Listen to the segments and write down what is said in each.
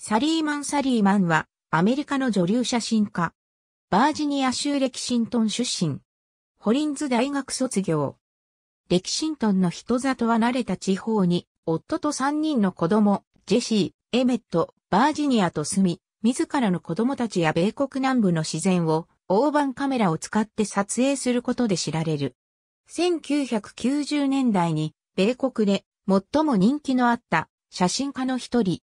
サリーマン・サリーマンは、アメリカの女流写真家。バージニア州レキシントン出身。ホリンズ大学卒業。レキシントンの人里は慣れた地方に、夫と3人の子供、ジェシー、エメット、バージニアと住み、自らの子供たちや米国南部の自然を、大判カメラを使って撮影することで知られる。1990年代に、米国で最も人気のあった写真家の一人、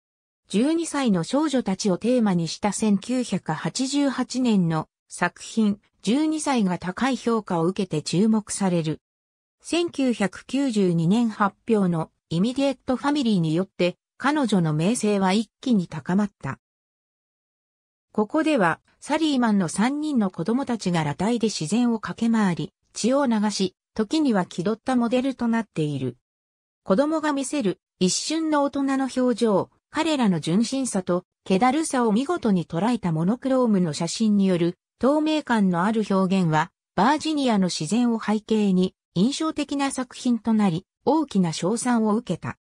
12歳の少女たちをテーマにした1988年の作品12歳が高い評価を受けて注目される。1992年発表のイミディエットファミリーによって彼女の名声は一気に高まった。ここではサリーマンの3人の子供たちが裸体で自然を駆け回り、血を流し、時には気取ったモデルとなっている。子供が見せる一瞬の大人の表情、彼らの純真さと気だるさを見事に捉えたモノクロームの写真による透明感のある表現は、バージニアの自然を背景に印象的な作品となり、大きな賞賛を受けた。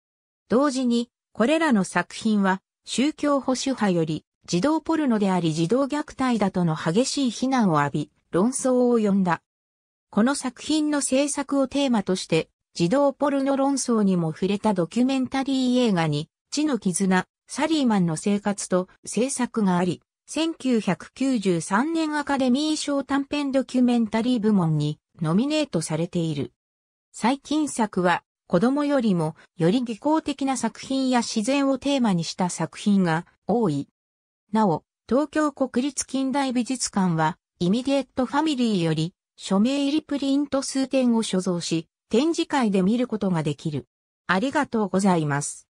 同時に、これらの作品は、宗教保守派より、児童ポルノであり児童虐待だとの激しい非難を浴び、論争を呼んだ。この作品の制作をテーマとして、児童ポルノ論争にも触れたドキュメンタリー映画に、地の絆、サリーマンの生活と制作があり、1993年アカデミー賞短編ドキュメンタリー部門にノミネートされている。最近作は子供よりもより技巧的な作品や自然をテーマにした作品が多い。なお、東京国立近代美術館はイミディエットファミリーより署名入りプリント数点を所蔵し、展示会で見ることができる。ありがとうございます。